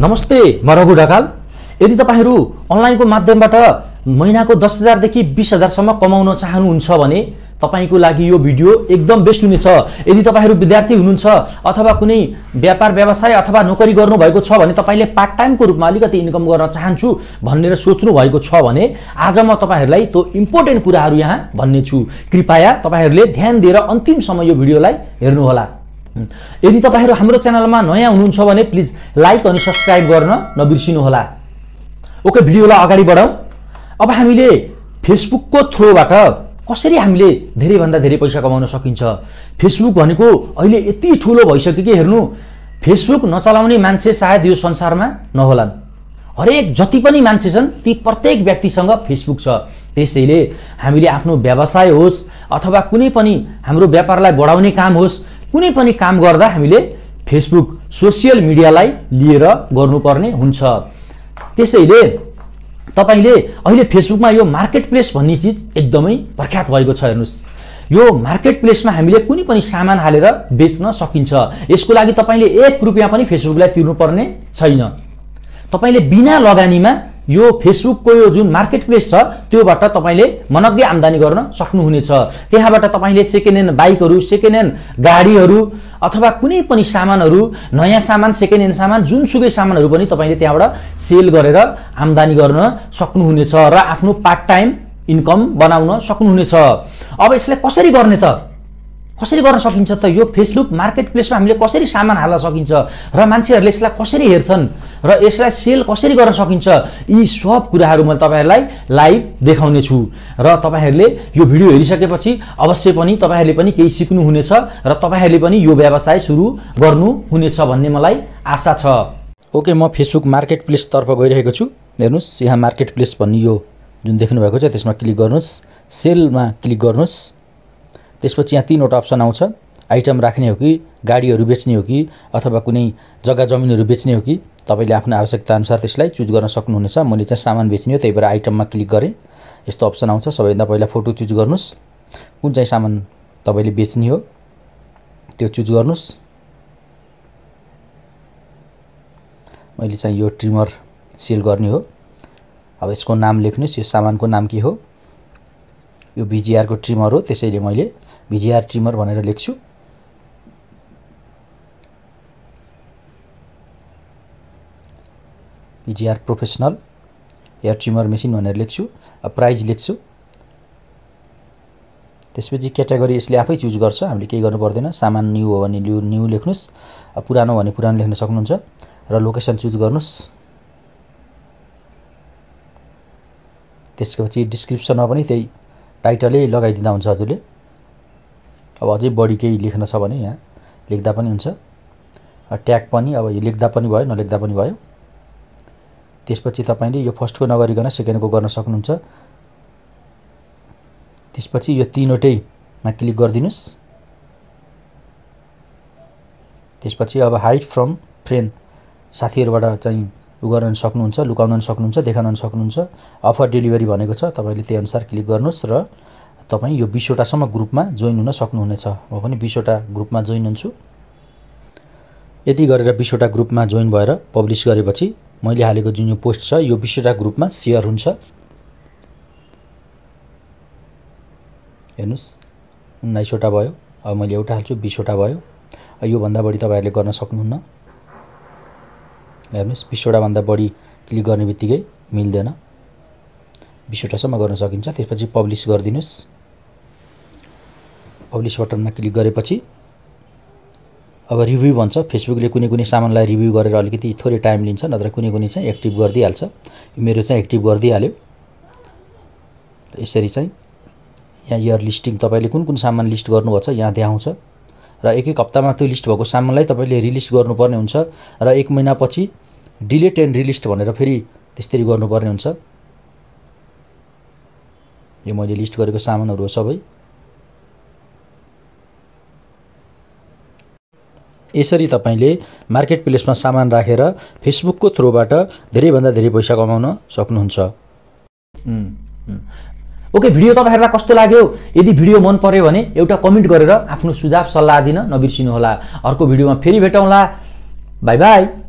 नमस्ते म रघु ढकाल यदि तपाईँहरू अनलाइनको माध्यमबाट महिनाको दस हजारदेखि बिस हजारसम्म कमाउन चाहनुहुन्छ भने तपाईँको लागि यो भिडियो एकदम बेस्ट हुनेछ यदि तपाईँहरू विद्यार्थी हुनुहुन्छ अथवा कुनै व्यापार व्यवसाय अथवा नोकरी गर्नुभएको छ भने तपाईँले पार्ट टाइमको रूपमा अलिकति इन्कम गर्न चाहन्छु भनेर सोच्नु भएको छ भने आज म तपाईँहरूलाई त्यो इम्पोर्टेन्ट कुराहरू यहाँ भन्ने छु कृपया तपाईँहरूले ध्यान दिएर अन्तिमसम्म यो भिडियोलाई हेर्नुहोला यदि तपाईँहरू हाम्रो च्यानलमा नयाँ हुनुहुन्छ भने प्लिज लाइक अनि सब्सक्राइब गर्न नबिर्सिनुहोला ओके भिडियोलाई अगाडि बढाउँ अब हामीले फेसबुकको थ्रुबाट कसरी हामीले धेरैभन्दा धेरै पैसा कमाउन सकिन्छ फेसबुक भनेको अहिले यति ठुलो भइसक्यो कि हेर्नु फेसबुक नचलाउने मान्छे सायद यो संसारमा नहोलान् हरेक जति पनि मान्छे छन् ती प्रत्येक व्यक्तिसँग फेसबुक छ त्यसैले हामीले आफ्नो व्यवसाय होस् अथवा कुनै पनि हाम्रो व्यापारलाई बढाउने काम होस् कुनै पनि काम गर्दा हामीले फेसबुक सोसियल मिडियालाई लिएर गर्नुपर्ने हुन्छ त्यसैले तपाईँले अहिले फेसबुकमा यो मार्केट प्लेस भन्ने चिज एकदमै प्रख्यात भएको छ हेर्नुहोस् यो मार्केट प्लेसमा हामीले कुनै पनि सामान हालेर बेच्न सकिन्छ यसको लागि तपाईँले एक रुपियाँ पनि फेसबुकलाई तिर्नुपर्ने छैन तपाईँले बिना लगानीमा यो फेसबुकको यो जुन मार्केट प्लेस छ त्योबाट तपाईँले मनग्गे आम्दानी गर्न सक्नुहुनेछ त्यहाँबाट तपाईँले सेकेन्ड ह्यान्ड बाइकहरू सेकेन्ड ह्यान्ड गाडीहरू अथवा कुनै पनि सामानहरू नयाँ सामान सेकेन्ड ह्यान्ड सामान जुनसुकै सामानहरू पनि तपाईँले त्यहाँबाट सेल गरेर आम्दानी गर्न सक्नुहुनेछ र आफ्नो पार्ट टाइम इन्कम बनाउन सक्नुहुनेछ अब यसलाई कसरी गर्ने त कसरी गर्न सकिन्छ त यो फेसबुक मार्केट प्लेसमा हामीले कसरी सामान हाल्न सकिन्छ र मान्छेहरूले यसलाई कसरी हेर्छन् र यसलाई सेल कसरी गर्न सकिन्छ यी सब कुराहरू मैले तपाईँहरूलाई लाइभ देखाउने छु र तपाईँहरूले यो भिडियो हेरिसकेपछि अवश्य पनि तपाईँहरूले पनि केही सिक्नुहुनेछ र तपाईँहरूले पनि यो व्यवसाय सुरु गर्नुहुनेछ भन्ने मलाई आशा छ ओके म फेसबुक मार्केट प्लेसतर्फ गइरहेको छु हेर्नुहोस् यहाँ मार्केट प्लेस भन्ने यो जुन देख्नुभएको छ त्यसमा क्लिक गर्नुहोस् सेलमा क्लिक गर्नुहोस् त्यसपछि यहाँ तिनवटा अप्सन आउँछ आइटम राख्ने हो कि गाडीहरू बेच्ने हो कि अथवा कुनै जग्गा जमिनहरू बेच्ने हो कि तपाईँले आफ्नो आवश्यकताअनुसार त्यसलाई चुज गर्न सक्नुहुनेछ मैले चाहिँ सामान बेच्ने हो त्यही भएर आइटममा क्लिक गरेँ यस्तो अप्सन आउँछ सबैभन्दा पहिला फोटो चुज गर्नुहोस् कुन चाहिँ सामान तपाईँले बेच्ने हो त्यो चुज गर्नुहोस् मैले चाहिँ यो ट्रिमर सेल गर्ने हो अब यसको नाम लेख्नुहोस् यो सामानको नाम के हो यो बिजिआरको ट्रिमर हो त्यसैले मैले भिजिआर ट्रिमर भनेर लेख्छु VGR professional hair trimmer machine भनेर लेख्छु प्राइज लेख्छु त्यसपछि क्याटेगोरी यसले आफै चुज गर्छ हामीले केही गर्नु पर्दैन सामान न्यू हो भने न्यू न्यू लेख्नुहोस् पुरानो भने पुरानो लेख्न सक्नुहुन्छ र लोकेसन चुज गर्नुहोस् त्यसपछि डिस्क्रिप्सनमा पनि त्यही टाइटलै लगाइदिँदा हुन्छ हजुरले अब अझै बढी केही लेख्न छ भने यहाँ लेख्दा पनि हुन्छ ट्याग पनि अब यो लेख्दा पनि भयो नलेख्दा पनि भयो त्यसपछि तपाईँले यो फर्स्टको नगरिकन सेकेन्डको गर्न सक्नुहुन्छ त्यसपछि यो तिनवटैमा क्लिक गरिदिनुहोस् त्यसपछि अब हाइट फ्रम फ्रेन्ड साथीहरूबाट चाहिँ उ गर्न सक्नुहुन्छ लुकाउन सक्नुहुन्छ देखाउन सक्नुहुन्छ अफर डेलिभरी भनेको छ तपाईँले त्यही अनुसार क्लिक गर्नुहोस् र तपाईँ यो बिसवटासम्म ग्रुपमा जोइन हुन सक्नुहुनेछ म पनि बिसवटा ग्रुपमा जोइन हुन्छु यति गरेर बिसवटा ग्रुपमा जोइन भएर पब्लिस गरेपछि मैले हालेको जुन यो पोस्ट छ यो बिसवटा ग्रुपमा सेयर हुन्छ हेर्नुहोस् उन्नाइसवटा भयो अब मैले एउटा हाल्छु बिसवटा भयो योभन्दा बढी तपाईँहरूले गर्न सक्नुहुन्न हेर्नुहोस् बिसवटाभन्दा बढी क्लिक गर्ने बित्तिकै मिल्दैन बिसवटासम्म गर्न सकिन्छ त्यसपछि पब्लिस गरिदिनुहोस् पब्लिस बटनमा क्लिक गरेपछि अब रिभ्यू भन्छ फेसबुकले कुनै कुनै सामानलाई रिभ्यू गरेर अलिकति थोरै टाइम लिन्छ नत्र कुनै कुनै चाहिँ एक्टिभ गरिदिइहाल्छ मेरो चाहिँ एक्टिभ गरिदिइहाल्यो यसरी चाहिँ यहाँ इयर लिस्टिङ तपाईँले कुन कुन सामान लिस्ट गर्नुभएको छ यहाँ देखाउँछ र एक एक हप्तामा त्यो लिस्ट भएको सामानलाई तपाईँले रिलिस्ट गर्नुपर्ने हुन्छ र एक महिनापछि डिलेट एन्ड रिलिस्ट भनेर फेरि त्यसरी गर्नुपर्ने हुन्छ यो मैले लिस्ट गरेको सामानहरू हो सबै यसरी तपाईँले मार्केट प्लेसमा सामान राखेर रा, फेसबुकको थ्रुबाट धेरैभन्दा धेरै पैसा कमाउन सक्नुहुन्छ ओके भिडियो तपाईँहरूलाई कस्तो लाग्यो यदि भिडियो मन पऱ्यो भने एउटा कमेन्ट गरेर आफ्नो सुझाव सल्लाह दिन नबिर्सिनुहोला अर्को भिडियोमा फेरि भेटौँला बाई बाई